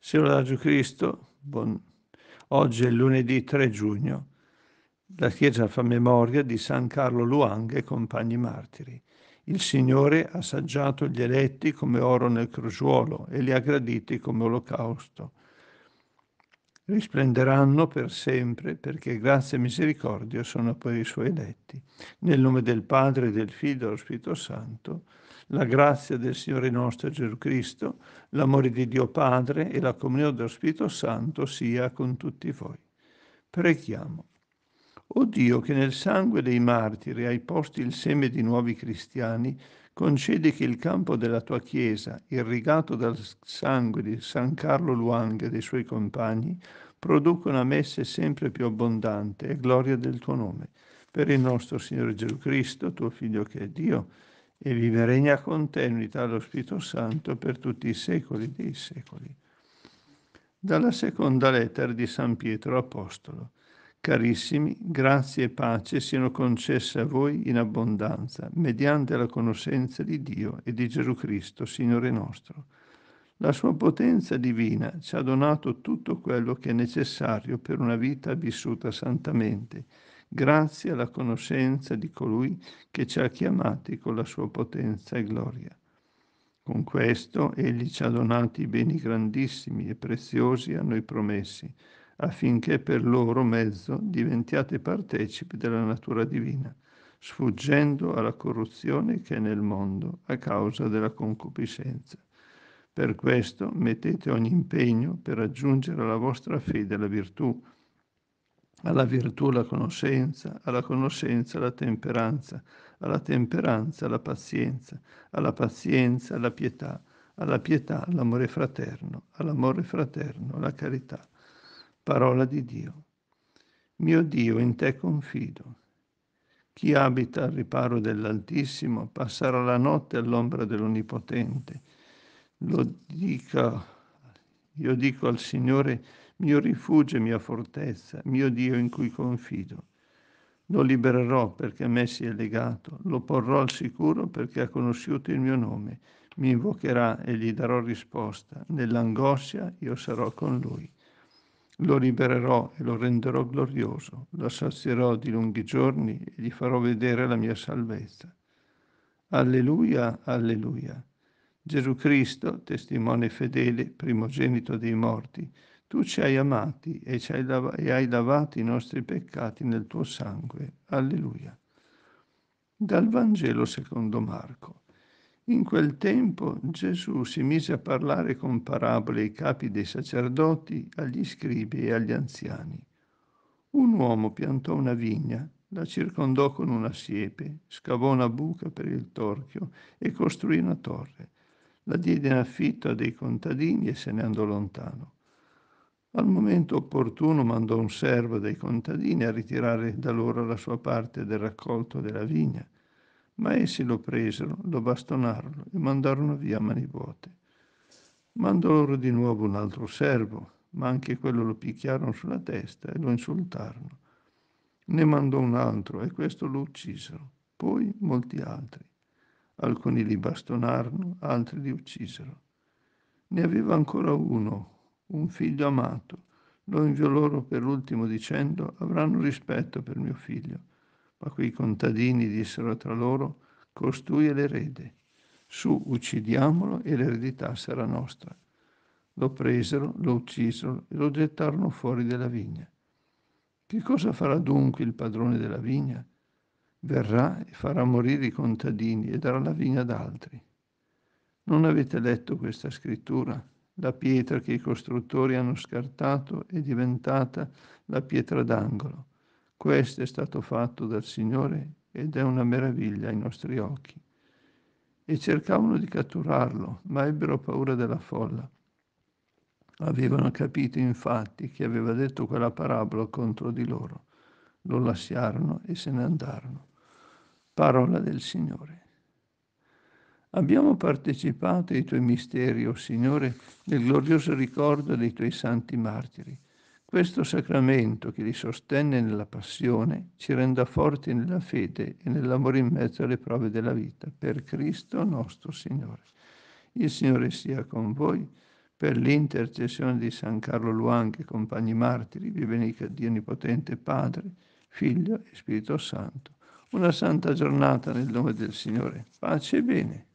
Signore Gesù Cristo, buon... oggi è lunedì 3 giugno, la Chiesa fa memoria di San Carlo Luang e compagni martiri. Il Signore ha assaggiato gli eletti come oro nel crogiuolo e li ha graditi come olocausto risplenderanno per sempre, perché grazia e misericordia sono per i suoi eletti. Nel nome del Padre, del Figlio e dello Spirito Santo, la grazia del Signore nostro Gesù Cristo, l'amore di Dio Padre e la comunione dello Spirito Santo sia con tutti voi. Preghiamo. O Dio che nel sangue dei martiri hai posto il seme di nuovi cristiani, concedi che il campo della tua Chiesa, irrigato dal sangue di San Carlo Luang e dei suoi compagni, produca una messe sempre più abbondante e gloria del tuo nome. Per il nostro Signore Gesù Cristo, tuo Figlio che è Dio, e vive e regna con te in unità dello Spirito Santo per tutti i secoli dei secoli. Dalla seconda lettera di San Pietro Apostolo. Carissimi, grazie e pace siano concesse a voi in abbondanza, mediante la conoscenza di Dio e di Gesù Cristo, Signore nostro. La sua potenza divina ci ha donato tutto quello che è necessario per una vita vissuta santamente, grazie alla conoscenza di colui che ci ha chiamati con la sua potenza e gloria. Con questo egli ci ha donati i beni grandissimi e preziosi a noi promessi affinché per loro mezzo diventiate partecipi della natura divina, sfuggendo alla corruzione che è nel mondo a causa della concupiscenza. Per questo mettete ogni impegno per aggiungere alla vostra fede la virtù, alla virtù la conoscenza, alla conoscenza la temperanza, alla temperanza la pazienza, alla pazienza la pietà, alla pietà l'amore fraterno, all'amore fraterno la carità parola di Dio. Mio Dio, in te confido. Chi abita al riparo dell'Altissimo passerà la notte all'ombra dell'Onnipotente. Lo dica, io dico al Signore, mio rifugio e mia fortezza, mio Dio in cui confido. Lo libererò perché a me si è legato, lo porrò al sicuro perché ha conosciuto il mio nome, mi invocherà e gli darò risposta. Nell'angoscia io sarò con lui. Lo libererò e lo renderò glorioso, lo sazierò di lunghi giorni e gli farò vedere la mia salvezza. Alleluia, alleluia. Gesù Cristo, testimone fedele, primogenito dei morti, tu ci hai amati e, ci hai, lav- e hai lavato i nostri peccati nel tuo sangue. Alleluia. Dal Vangelo secondo Marco. In quel tempo Gesù si mise a parlare con parabole ai capi dei sacerdoti, agli scribi e agli anziani. Un uomo piantò una vigna, la circondò con una siepe, scavò una buca per il torchio e costruì una torre. La diede in affitto a dei contadini e se ne andò lontano. Al momento opportuno mandò un servo dei contadini a ritirare da loro la sua parte del raccolto della vigna ma essi lo presero, lo bastonarono e mandarono via a mani vuote. Mandò loro di nuovo un altro servo, ma anche quello lo picchiarono sulla testa e lo insultarono. Ne mandò un altro e questo lo uccisero, poi molti altri. Alcuni li bastonarono, altri li uccisero. Ne aveva ancora uno, un figlio amato. Lo inviò loro per ultimo dicendo, avranno rispetto per mio figlio ma quei contadini dissero tra loro, costui è l'erede, su uccidiamolo e l'eredità sarà nostra. Lo presero, lo uccisero e lo gettarono fuori della vigna. Che cosa farà dunque il padrone della vigna? Verrà e farà morire i contadini e darà la vigna ad altri. Non avete letto questa scrittura? La pietra che i costruttori hanno scartato è diventata la pietra d'angolo questo è stato fatto dal Signore ed è una meraviglia ai nostri occhi. E cercavano di catturarlo, ma ebbero paura della folla. Avevano capito infatti che aveva detto quella parabola contro di loro. Lo lasciarono e se ne andarono. Parola del Signore. Abbiamo partecipato ai tuoi misteri, o oh Signore, nel glorioso ricordo dei tuoi santi martiri questo sacramento che li sostenne nella passione ci renda forti nella fede e nell'amore in mezzo alle prove della vita, per Cristo nostro Signore. Il Signore sia con voi. Per l'intercessione di San Carlo Luan che compagni martiri, vi benedica Dio Onnipotente, Padre, Figlio e Spirito Santo. Una santa giornata nel nome del Signore. Pace e bene.